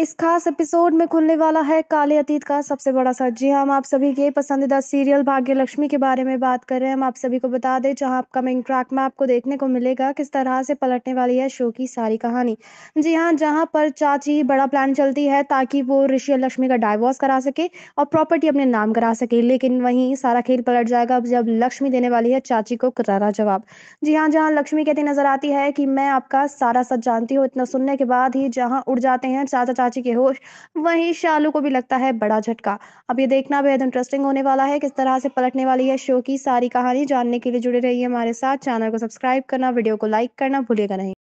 इस खास एपिसोड में खुलने वाला है काले अतीत का सबसे बड़ा सच जी हाँ, हम आप सभी के पसंदीदा सीरियल भाग्य लक्ष्मी के बारे में बात कर रहे हैं हम आप सभी को बता दें जहां अपकमिंग ट्रैक में आपको देखने को मिलेगा किस तरह से पलटने वाली है शो की सारी कहानी जी हाँ जहां पर चाची बड़ा प्लान चलती है ताकि वो ऋषि लक्ष्मी का डाइवोर्स करा सके और प्रॉपर्टी अपने नाम करा सके लेकिन वहीं सारा खेल पलट जाएगा जब लक्ष्मी देने वाली है चाची को करारा जवाब जी हाँ जहाँ लक्ष्मी कहती नजर आती है कि मैं आपका सारा सच जानती हूँ इतना सुनने के बाद ही जहाँ उड़ जाते हैं चाचा कराची के होश वहीं शालू को भी लगता है बड़ा झटका अब ये देखना बेहद इंटरेस्टिंग होने वाला है किस तरह से पलटने वाली है शो की सारी कहानी जानने के लिए जुड़े रहिए हमारे साथ चैनल को सब्सक्राइब करना वीडियो को लाइक करना भूलेगा नहीं